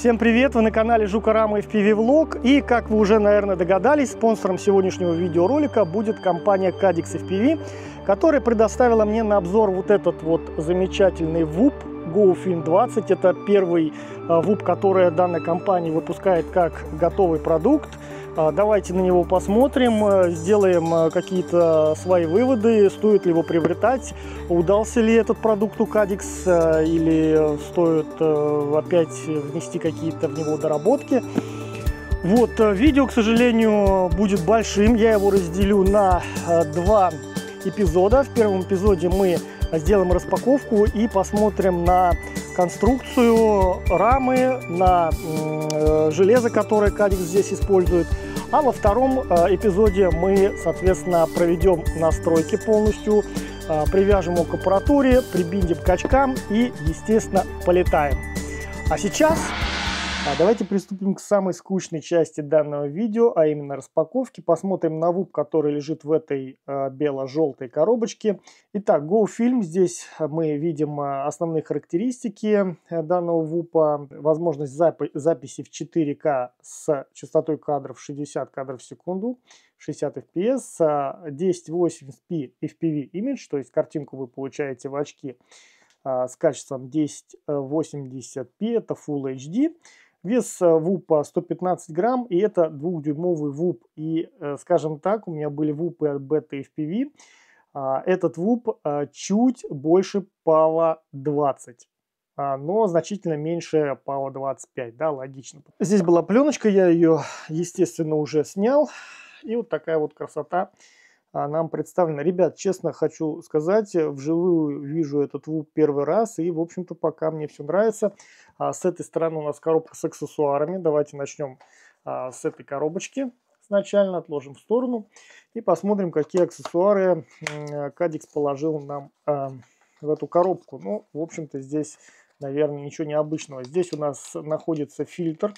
Всем привет! Вы на канале Жукарама FPV Vlog и, как вы уже, наверное, догадались, спонсором сегодняшнего видеоролика будет компания Cadix FPV, которая предоставила мне на обзор вот этот вот замечательный ВУП GoFin 20. Это первый а, ВУП, который данная компания выпускает как готовый продукт. А, давайте на него посмотрим, э, сделаем э, какие-то свои выводы, стоит ли его приобретать, удался ли этот продукт у Кадикс э, или стоит опять внести какие-то в него доработки. Вот, видео, к сожалению, будет большим, я его разделю на два эпизода. В первом эпизоде мы сделаем распаковку и посмотрим на конструкцию рамы, на э, железо, которое Кадик здесь использует. А во втором э, эпизоде мы, соответственно, проведем настройки полностью, э, привяжем его к аппаратуре, прибиндим к очкам и, естественно, полетаем. А сейчас а давайте приступим к самой скучной части данного видео, а именно распаковки. Посмотрим на вуп, который лежит в этой э, бело-желтой коробочке. Итак, GoFilm. Здесь мы видим а, основные характеристики э, данного вупа. Возможность запи записи в 4К с частотой кадров 60 кадров в секунду. 60 FPS, 1080p FPV image, то есть картинку вы получаете в очки а, с качеством 1080p, это Full HD. Вес э, вупа э, 115 грамм, и это двухдюймовый вуп. И, э, скажем так, у меня были вупы от бета FPV. А, этот вуп чуть больше пала 20 а, но значительно меньше PAO 25, да, логично. Здесь была пленочка, я ее, естественно, уже снял. И вот такая вот красота. А, нам представлена. Ребят, честно хочу сказать, э, вживую вижу этот вуп первый раз, и, в общем-то, пока мне все нравится. А, с этой стороны у нас коробка с аксессуарами. Давайте начнем а, с этой коробочки изначально, отложим в сторону и посмотрим, какие аксессуары э, Кадикс положил нам в эту коробку. Ну, в общем-то, здесь, наверное, ничего необычного. Здесь у нас находится фильтр.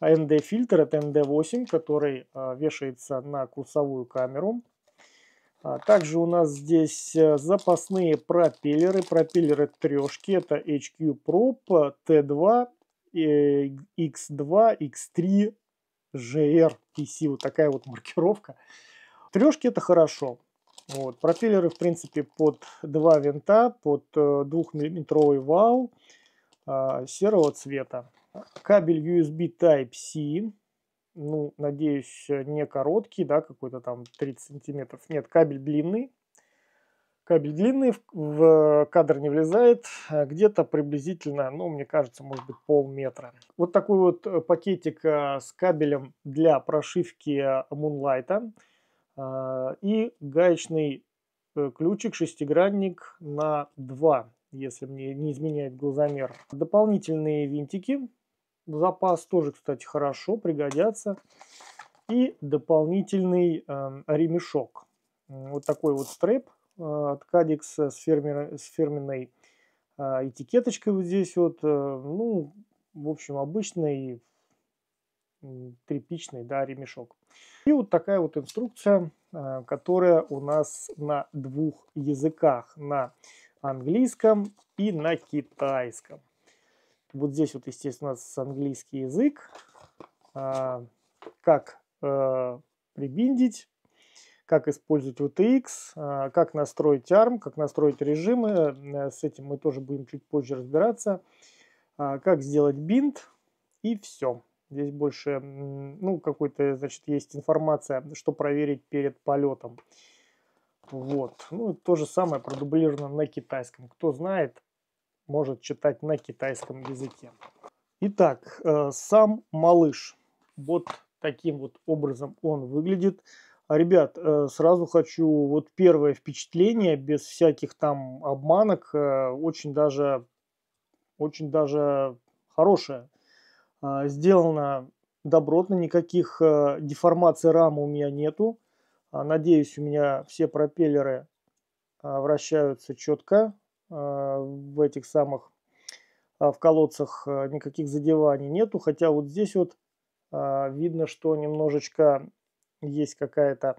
ND-фильтр, это ND8, который э, вешается на курсовую камеру. А, также у нас здесь э, запасные пропеллеры, пропеллеры трешки, это HQ Prop, T2, X2, X3, GR, PC, вот такая вот маркировка. Трешки это хорошо. Вот. Пропеллеры, в принципе, под два винта, под 2-миллиметровый э, вал а, серого цвета. Кабель USB Type-C, ну, надеюсь, э, не короткий, да, какой-то там 30 сантиметров. Нет, кабель длинный. Кабель длинный, в кадр не влезает, а где-то приблизительно, ну, мне кажется, может быть полметра. Вот такой вот э, пакетик э, с кабелем для прошивки Moonlight а, и гаечный ключик, шестигранник на 2, если мне не изменяет глазомер. Дополнительные винтики запас тоже, кстати, хорошо, пригодятся. И дополнительный э, ремешок. Вот такой вот стрэп э, от Кадикс с, фермер, с фирменной э, этикеточкой вот здесь вот. Э, ну, в общем, обычный тряпичный да, ремешок. И вот такая вот инструкция, э, которая у нас на двух языках. На английском и на китайском. Вот здесь вот, естественно, у нас английский язык. А, как а, прибиндить, как использовать UTX, а, как настроить ARM, как настроить режимы. Э, с этим мы тоже будем чуть позже разбираться. А, как сделать бинт и все. Здесь больше, ну, какой-то, значит, есть информация, что проверить перед полетом. Вот. Ну, то же самое продублировано на китайском. Кто знает, может читать на китайском языке. Итак, э, сам малыш. Вот таким вот образом он выглядит. Ребят, э, сразу хочу, вот первое впечатление, без всяких там обманок, э, очень даже, очень даже хорошее. Сделано добротно, никаких деформаций рамы у меня нету. Надеюсь, у меня все пропеллеры вращаются четко, а, в этих самых, а, в колодцах а, никаких задеваний нету. Хотя вот здесь вот видно, что немножечко есть какая-то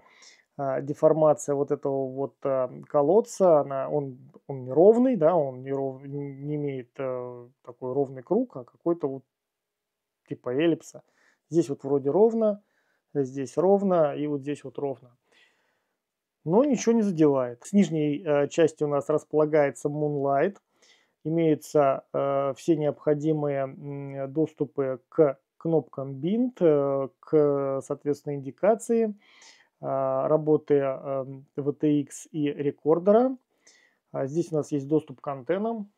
деформация вот этого вот колодца, она, он, он неровный, да, он не, ров, не имеет э, такой ровный круг, а какой-то вот типа эллипса. Здесь вот вроде ровно, здесь ровно и вот здесь вот ровно но ничего не задевает. С нижней э, части у нас располагается Moonlight, имеются э, все необходимые э, доступы к кнопкам Bint, э, к, соответственно, индикации э, работы э, эм, VTX и рекордера. А здесь у нас есть доступ к антеннам.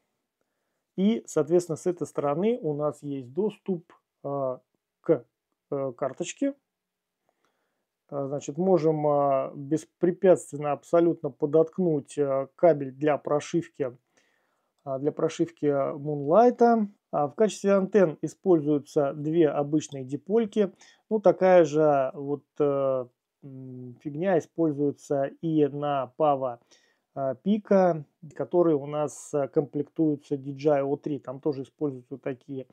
И, соответственно, с этой стороны у нас есть доступ э, к э, карточке, Э, значит, можем а, беспрепятственно абсолютно подоткнуть э, кабель для прошивки, а, для прошивки Moonlight. А в качестве антенн используются две обычные дипольки. Ну, такая же вот э, фигня используется и на Pava Pico, которые у нас комплектуются DJI O3. Там тоже используются такие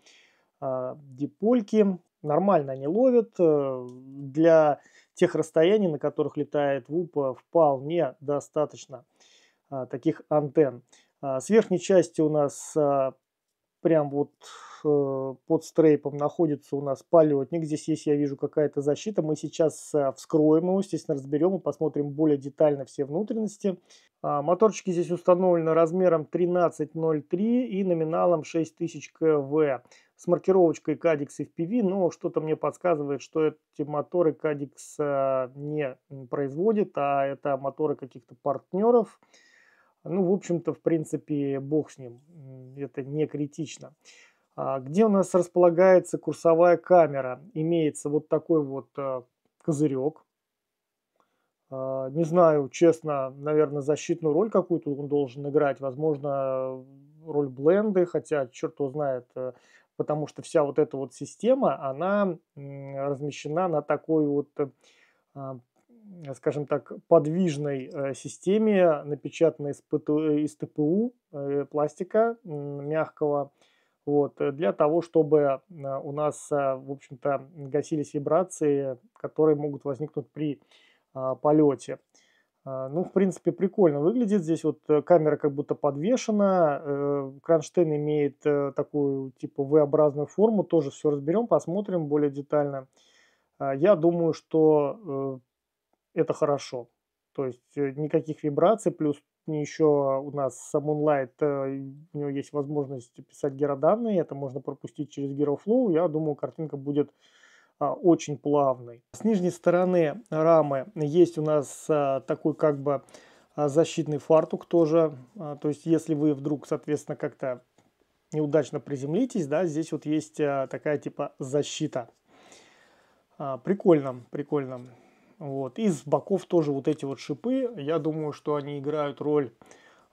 э, дипольки. Нормально они ловят. Для тех расстояний, на которых летает ВУП, вполне достаточно а, таких антенн. А, с верхней части у нас а, прям вот э, под стрейпом находится у нас полетник. Здесь есть, я вижу, какая-то защита. Мы сейчас вскроем его, естественно, разберем и посмотрим более детально все внутренности. Моторчики здесь установлены размером 13.03 и номиналом 6000 КВ с маркировочкой Cadix FPV, но что-то мне подсказывает, что эти моторы Cadix э, не производит, а это моторы каких-то партнеров. Ну, в общем-то, в принципе, бог с ним, это не критично. А где у нас располагается курсовая камера? Имеется вот такой вот э, козырек. А, не знаю, честно, наверное, защитную роль какую-то он должен играть. Возможно, роль бленды, хотя черт его знает, э, потому что вся вот эта вот система, она размещена на такой вот, а, скажем так, подвижной э, системе, напечатанной из, э, ТПУ э, пластика мягкого, вот, для того, чтобы а, у нас, а, в общем-то, гасились вибрации, которые могут возникнуть при полете. А, ну, в принципе, прикольно выглядит. Здесь вот э, камера как будто подвешена. Э, кронштейн имеет э, такую типа V-образную форму. Тоже все разберем, посмотрим более детально. А, я думаю, что это хорошо. То есть никаких вибраций, плюс еще у нас сам Moonlight, у него есть возможность писать героданные, это можно пропустить через Geroflow, я думаю, картинка будет а, очень плавный. С нижней стороны рамы есть у нас а, такой как бы а, защитный фартук тоже. То есть если вы вдруг, соответственно, как-то неудачно приземлитесь, да, здесь вот есть такая типа защита. Прикольно, прикольно. Вот. И с боков тоже вот эти вот шипы. Я думаю, что они играют роль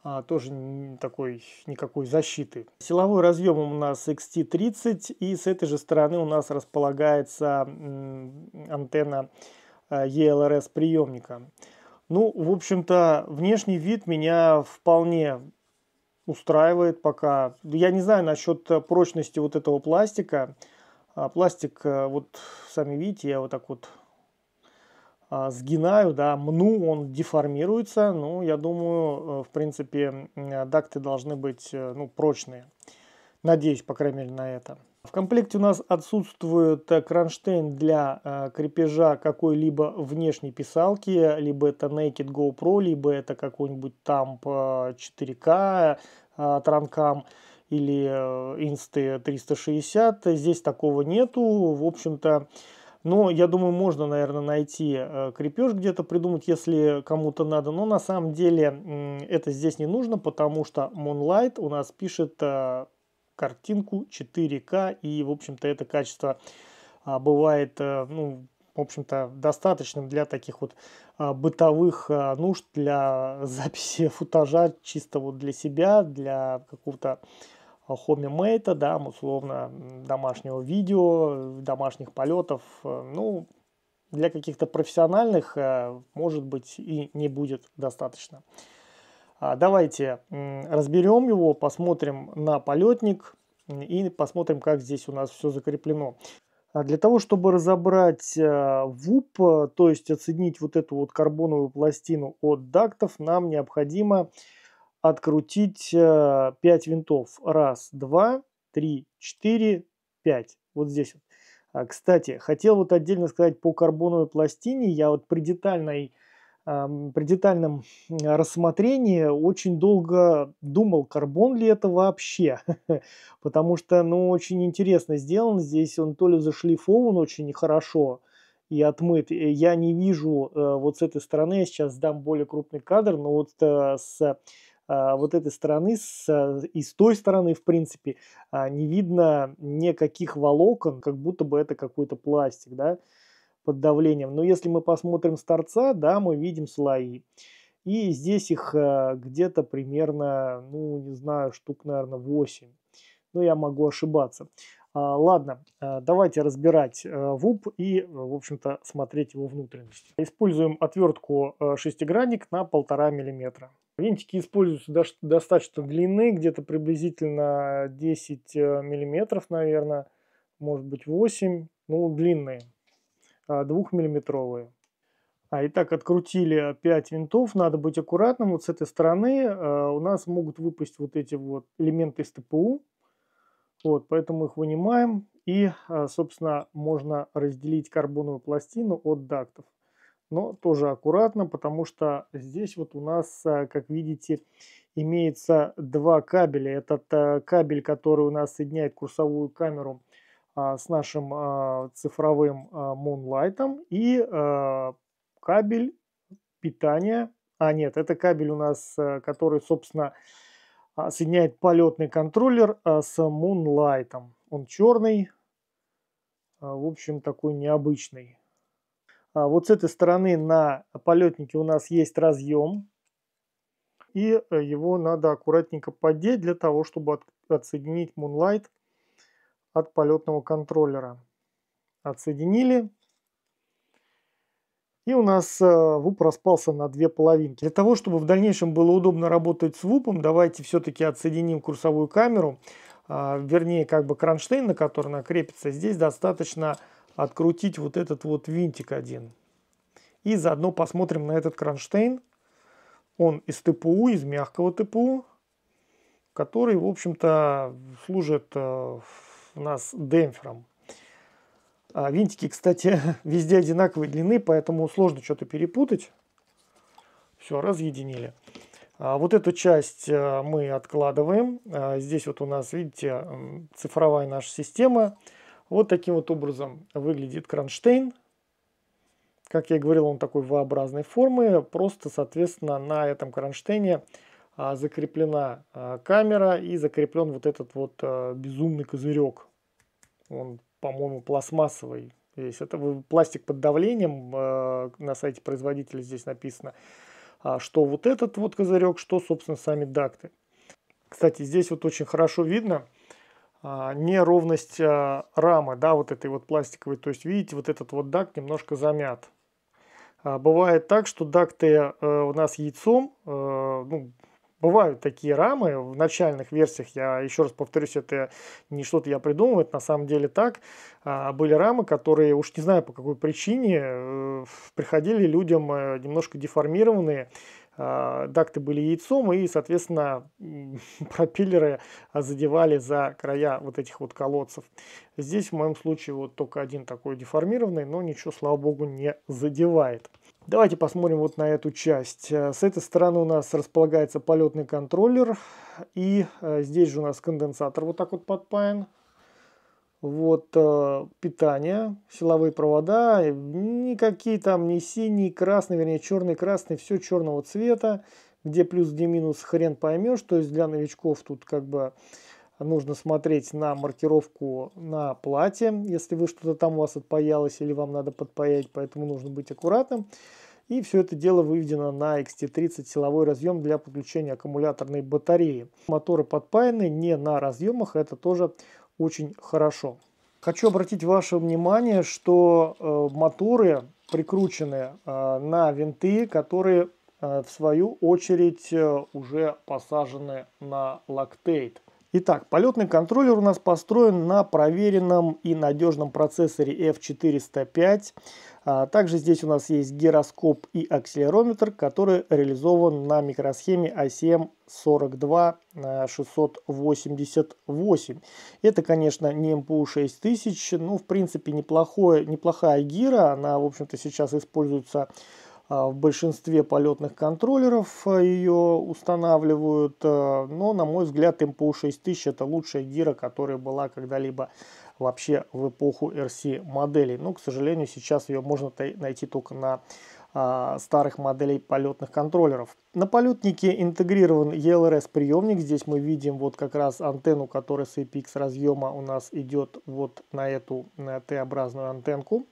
а, тоже такой никакой защиты. Силовой разъем у нас XT30 и с этой же стороны у нас располагается антенна ELRS э, приемника. Ну, в общем-то, внешний вид меня вполне устраивает пока. Я не знаю насчет прочности вот этого пластика. А, пластик, э, вот сами видите, я вот так вот а, сгинаю, да, мну, он деформируется. Ну, я думаю, э, в принципе, дакты должны быть э, ну, прочные. Надеюсь, по крайней мере, на это. В комплекте у нас отсутствует э, кронштейн для крепежа какой-либо внешней писалки, либо это Naked GoPro, либо это какой-нибудь там 4K транкам или Insta 360. Здесь такого нету. В общем-то, но я думаю, можно, наверное, найти э, крепеж где-то придумать, если кому-то надо. Но на самом деле это здесь не нужно, потому что Moonlight у нас пишет э, картинку 4К. И, в общем-то, это качество а, бывает, э, ну, в общем-то, достаточным для таких вот а, бытовых а, нужд, для записи футажа чисто вот для себя, для какого-то Хоми хомимейта, да, условно, домашнего видео, э, домашних полетов. Э, ну, для каких-то профессиональных, э, может быть, и не будет достаточно. А, давайте разберем его, посмотрим на полетник и посмотрим, как здесь у нас все закреплено. А для того, чтобы разобрать ВУП, то есть оценить вот эту вот карбоновую пластину от дактов, нам необходимо открутить 5 э, винтов. Раз, два, три, четыре, пять. Вот здесь вот. А, кстати, хотел вот отдельно сказать по карбоновой пластине. Я вот при, детальной, при детальном э, рассмотрении очень долго думал, карбон ли это вообще. Потому что, ну, очень интересно сделан. Здесь он то ли зашлифован очень хорошо и отмыт. Э, я не вижу вот с этой стороны, я сейчас дам более крупный кадр, но вот с а, вот этой стороны с, а, и с той стороны, в принципе, а, не видно никаких волокон, как будто бы это какой-то пластик, да, под давлением. Но если мы посмотрим с торца, да, мы видим слои. И здесь их где-то примерно, ну, не знаю, штук, наверное, 8. Но ну, я могу ошибаться. Ладно, давайте разбирать ВУП и, в общем-то, смотреть его внутренности. Используем отвертку шестигранник на полтора миллиметра. Винтики используются достаточно длины, где-то приблизительно 10 э, миллиметров, наверное, может быть 8, ну длинные, 2-миллиметровые. А, а, итак, открутили 5 винтов, надо быть аккуратным. Вот с этой стороны а, у нас могут выпасть вот эти вот элементы из ТПУ. Вот, поэтому их вынимаем. И, а, собственно, можно разделить карбоновую пластину от дактов но тоже аккуратно, потому что здесь вот у нас, э, как видите, имеется два кабеля. Этот э, кабель, который у нас соединяет курсовую камеру а, с нашим а, цифровым а, Moonlight, и э, кабель питания. А нет, это кабель у нас, который, собственно, соединяет полетный контроллер с Moonlight. Он черный, в общем, такой необычный. А, вот с этой стороны на полетнике у нас есть разъем, и э, его надо аккуратненько поддеть для того, чтобы отсоединить Moonlight от полетного контроллера. Отсоединили. И у нас э, вуп распался на две половинки. Для того, чтобы в дальнейшем было удобно работать с вупом, давайте все-таки отсоединим курсовую камеру, а, вернее как бы кронштейн, на который она крепится. Здесь достаточно открутить вот этот вот винтик один. И заодно посмотрим на этот кронштейн. Он из ТПУ, из мягкого ТПУ, который, в общем-то, служит у э, нас демпфером. А винтики, кстати, везде одинаковой длины, поэтому сложно что-то перепутать. Все, разъединили. А вот эту часть э, мы откладываем. А здесь вот у нас, видите, цифровая наша система. Вот таким вот образом выглядит кронштейн. Как я говорил, он такой V-образной формы. Просто, соответственно, на этом кронштейне а, закреплена а, камера и закреплен вот этот вот а, безумный козырек. Он, по-моему, пластмассовый. Здесь это пластик под давлением. На сайте производителя здесь написано, что вот этот вот козырек, что, собственно, сами дакты. Кстати, здесь вот очень хорошо видно, а, неровность а, рамы, да, вот этой вот пластиковой. То есть, видите, вот этот вот дак немножко замят. А, бывает так, что дакты э, у нас яйцом, э, ну, бывают такие рамы в начальных версиях, я еще раз повторюсь, это не что-то я придумал, это на самом деле так, были рамы, которые, уж не знаю по какой причине, э, приходили людям немножко деформированные, а, дакты были яйцом, и, соответственно, пропеллеры задевали за края вот этих вот колодцев. Здесь в моем случае вот только один такой деформированный, но ничего, слава богу, не задевает. Давайте посмотрим вот на эту часть. Э, с этой стороны у нас располагается полетный контроллер, и э, здесь же у нас конденсатор вот так вот подпаян вот э, питание, силовые провода, никакие там не синий, красный, вернее черный, красный, все черного цвета, где плюс, где минус, хрен поймешь, то есть для новичков тут как бы нужно смотреть на маркировку на плате, если вы что-то там у вас отпаялось или вам надо подпаять, поэтому нужно быть аккуратным. И все это дело выведено на XT30 силовой разъем для подключения аккумуляторной батареи. Моторы подпаяны не на разъемах, это тоже очень хорошо. Хочу обратить ваше внимание, что э, моторы прикручены э, на винты, которые э, в свою очередь уже посажены на лактейт. Итак, полетный контроллер у нас построен на проверенном и надежном процессоре F405 а также здесь у нас есть гироскоп и акселерометр, который реализован на микросхеме ICM а 42688. Э, это, конечно, не МПУ 6000, но, в принципе, неплохое, неплохая гира. Она, в общем-то, сейчас используется э, в большинстве полетных контроллеров э, ее устанавливают, но, на мой взгляд, МПУ-6000 это лучшая гира, которая была когда-либо вообще в эпоху RC моделей. Но, к сожалению, сейчас ее можно найти только на а, старых моделей полетных контроллеров. На полетнике интегрирован ELRS приемник. Здесь мы видим вот как раз антенну, которая с APX разъема у нас идет вот на эту Т-образную антенку.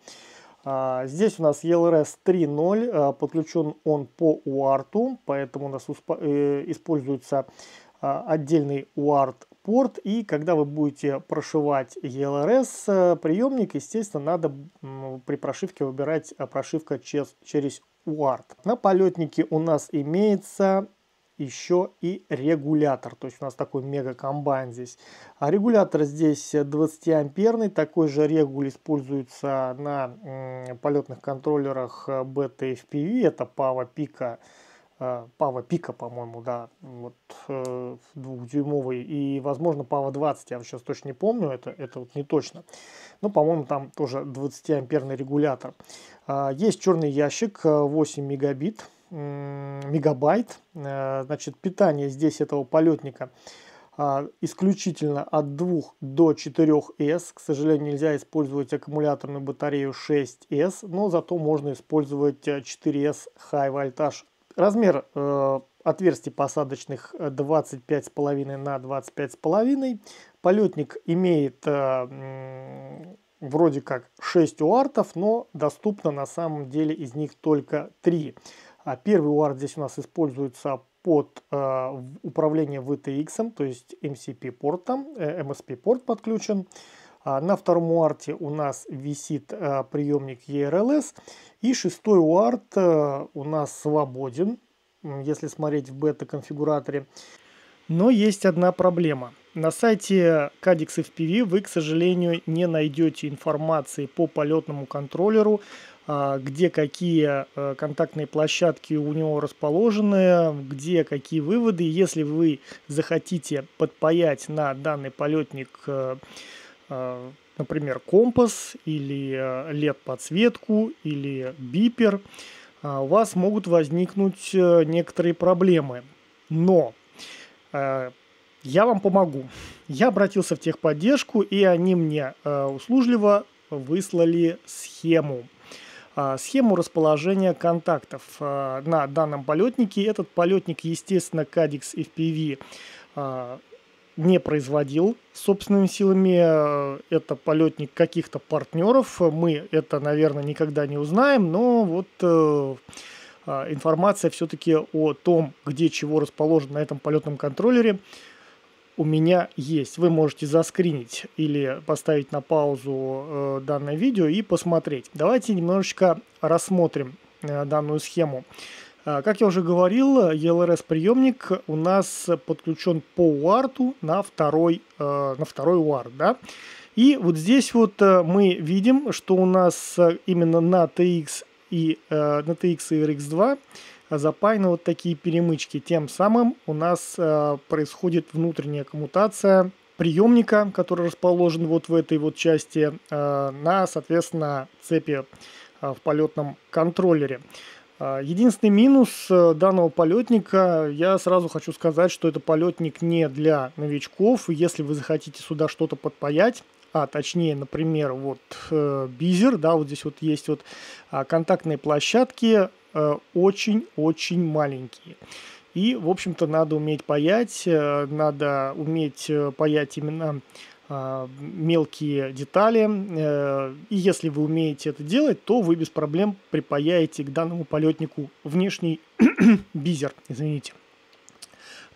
А, здесь у нас ELRS 3.0, а, подключен он по UART, поэтому у нас э, используется а, отдельный UART-порт, и когда вы будете прошивать ELRS э, приемник, естественно, надо при прошивке выбирать э, прошивка через, через UART. На полетнике у нас имеется еще и регулятор. То есть у нас такой мега комбайн здесь. А регулятор здесь 20 амперный. Такой же регуль используется на полетных контроллерах BTFPV, э, Это Пава Пика. Pico Э, пава Пика, по-моему, да, вот э, двухдюймовый, и, возможно, Пава 20, я сейчас точно не помню, это, это вот не точно. Но, ну, по-моему, там тоже 20-амперный регулятор. Э, есть черный ящик, 8 э, мегабит, э, мегабайт, э, значит, питание здесь этого полетника а, исключительно от 2 до 4 с. К сожалению, нельзя использовать аккумуляторную батарею 6S, но зато можно использовать 4S э, High Voltage Размер э, отверстий посадочных 25,5 э, на 25,5. Полетник имеет э, вроде как 6 уартов, но доступно на самом деле из них только 3. А первый уарт здесь у нас используется под э, управление VTX, то есть MCP-портом, э, MSP-порт подключен. А на втором уарте у нас висит э, приемник ERLS. И шестой уарт э, у нас свободен, если смотреть в бета-конфигураторе. Но есть одна проблема. На сайте Cadix FPV вы, к сожалению, не найдете информации по полетному контроллеру, а, где какие э, контактные площадки у него расположены, где какие выводы. Если вы захотите подпаять на данный полетник Э, например, компас или э, LED-подсветку или бипер, э, у вас могут возникнуть некоторые проблемы. Но я вам помогу. Я обратился в техподдержку, и они мне услужливо выслали схему. Схему расположения контактов на данном полетнике. Этот полетник, естественно, Cadix FPV не производил собственными силами. Э, это полетник каких-то партнеров. Мы это, наверное, никогда не узнаем, но вот э, а, информация все-таки о том, где чего расположено на этом полетном контроллере, у меня есть. Вы можете заскринить или поставить на паузу э, данное видео и посмотреть. Давайте немножечко рассмотрим данную схему. А, как я уже говорил, ELRS-приемник у нас подключен по UART на второй, э, на второй UART. Да? И вот здесь вот э, мы видим, что у нас э, именно на TX и на TX и RX2 запаяны вот такие перемычки. Тем самым у нас происходит внутренняя коммутация приемника, который расположен вот в этой вот части, на, соответственно, цепи в полетном контроллере. А, единственный минус э, данного полетника, я сразу хочу сказать, что это полетник не для новичков. Если вы захотите сюда что-то подпаять, а точнее, например, вот э, Бизер, да, вот здесь вот есть вот э, контактные площадки, э, очень-очень э, маленькие. И, в общем-то, надо уметь паять, э, надо уметь паять именно а, мелкие детали. Э, и если вы умеете это делать, то вы без проблем припаяете к данному полетнику внешний бизер, извините.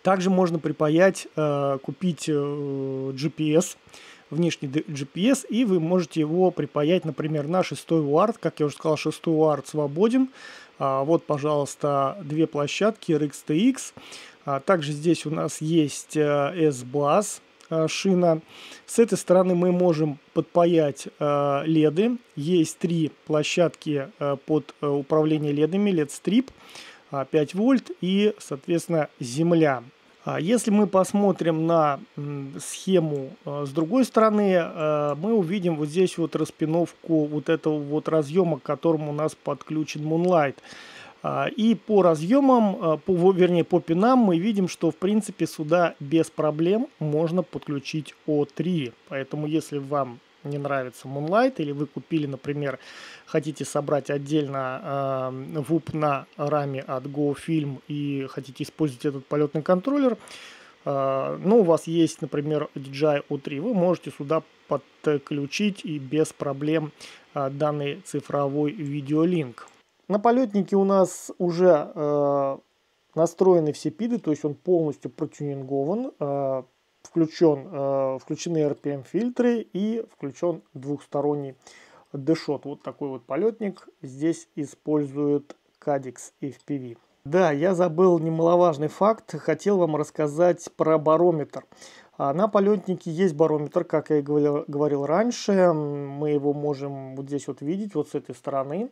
Также можно припаять, э, купить э, GPS, внешний GPS, и вы можете его припаять, например, на 6 UART. Как я уже сказал, 6 UART свободен. А, вот, пожалуйста, две площадки RX-TX. А, также здесь у нас есть S-Blast, Э, шина. С этой стороны мы можем подпаять э, леды. Есть три площадки э, под управление ледами. LED-стрип, 5 вольт и, соответственно, земля. А если мы посмотрим на схему с другой стороны, мы увидим вот здесь вот распиновку вот этого вот разъема, к которому у нас подключен Moonlight. А, и по разъемам, а, по, вернее по пинам мы видим, что в принципе сюда без проблем можно подключить O3. Поэтому если вам не нравится Moonlight, или вы купили, например, хотите собрать отдельно э, на раме от GoFilm и хотите использовать этот полетный контроллер, э, но у вас есть, например, DJI O3, вы можете сюда подключить и без проблем э, данный цифровой видеолинк. На полетнике у нас уже э, настроены все пиды, то есть он полностью протюнингован, э, включен, э, включены RPM-фильтры и включен двухсторонний дешот. Вот такой вот полетник здесь использует Cadix FPV. Да, я забыл немаловажный факт, хотел вам рассказать про барометр. А, на полетнике есть барометр, как я и говорил, говорил раньше, мы его можем вот здесь вот видеть, вот с этой стороны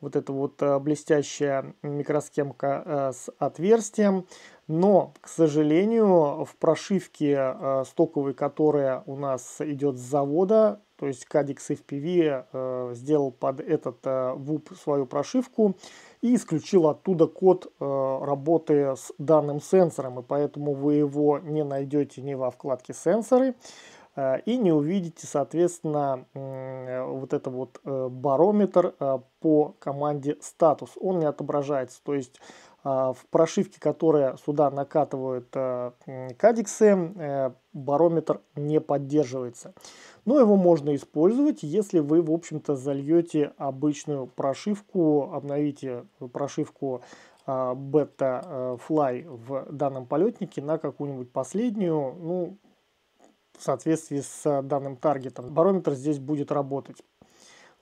вот эта вот э, блестящая микросхемка э, с отверстием. Но, к сожалению, в прошивке э, стоковой, которая у нас идет с завода, то есть Cadix FPV сделал под этот VUP свою прошивку и исключил оттуда код работы с данным сенсором, и поэтому вы его не найдете ни во вкладке «Сенсоры», Э, и не увидите, соответственно, вот это вот э, барометр э, по команде статус. Он не отображается, то есть в прошивке, которая сюда накатывают кадиксы, барометр не поддерживается. Но его можно использовать, если вы, в общем-то, зальете обычную прошивку, обновите прошивку бета-флай в данном полетнике на какую-нибудь последнюю, ну, в соответствии с э, данным таргетом. Барометр здесь будет работать.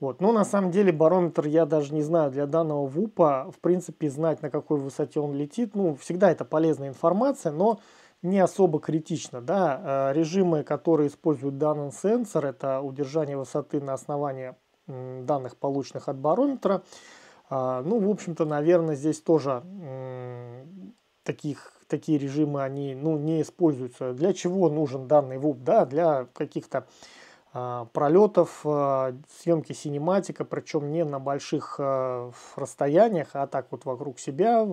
Вот. Но на самом деле барометр я даже не знаю. Для данного ВУПа, в принципе, знать, на какой высоте он летит, ну, всегда это полезная информация, но не особо критично. Да? Э, режимы, которые используют данный сенсор, это удержание высоты на основании данных, полученных от барометра. Э, ну, в общем-то, наверное, здесь тоже таких такие режимы, они ну, не используются. Для чего нужен данный VUP? Да, для каких-то э, пролетов, э, съемки синематика, причем не на больших э, расстояниях, а так вот вокруг себя,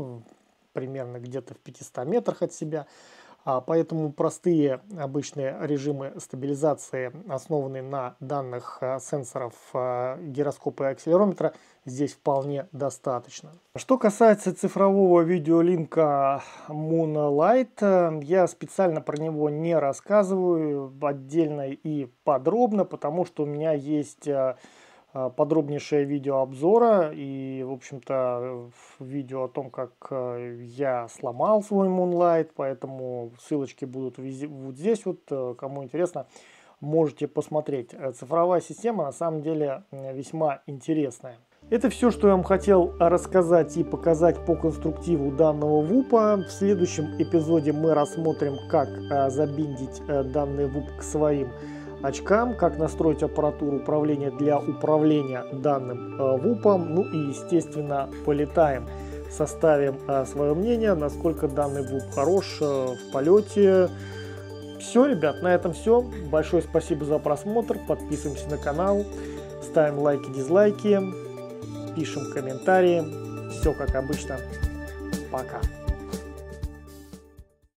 примерно где-то в 500 метрах от себя – а поэтому простые обычные режимы стабилизации, основанные на данных э, сенсоров э, гироскопа и акселерометра, здесь вполне достаточно. Что касается цифрового видеолинка Moonlight, э, я специально про него не рассказываю отдельно и подробно, потому что у меня есть Э, подробнейшее видео обзора и, в общем-то, видео о том, как э, я сломал свой Moonlight, поэтому ссылочки будут вот здесь, вот, э, кому интересно, можете посмотреть. Цифровая система на самом деле весьма интересная. Это все, что я вам хотел рассказать и показать по конструктиву данного вупа. В следующем эпизоде мы рассмотрим, как забиндить данный вуп к своим очкам, как настроить аппаратуру управления для управления данным э, ВУПом, ну и, естественно, полетаем. Составим э, свое мнение, насколько данный ВУП хорош э, в полете. Все, ребят, на этом все. Большое спасибо за просмотр, подписываемся на канал, ставим лайки, дизлайки, пишем комментарии. Все как обычно. Пока.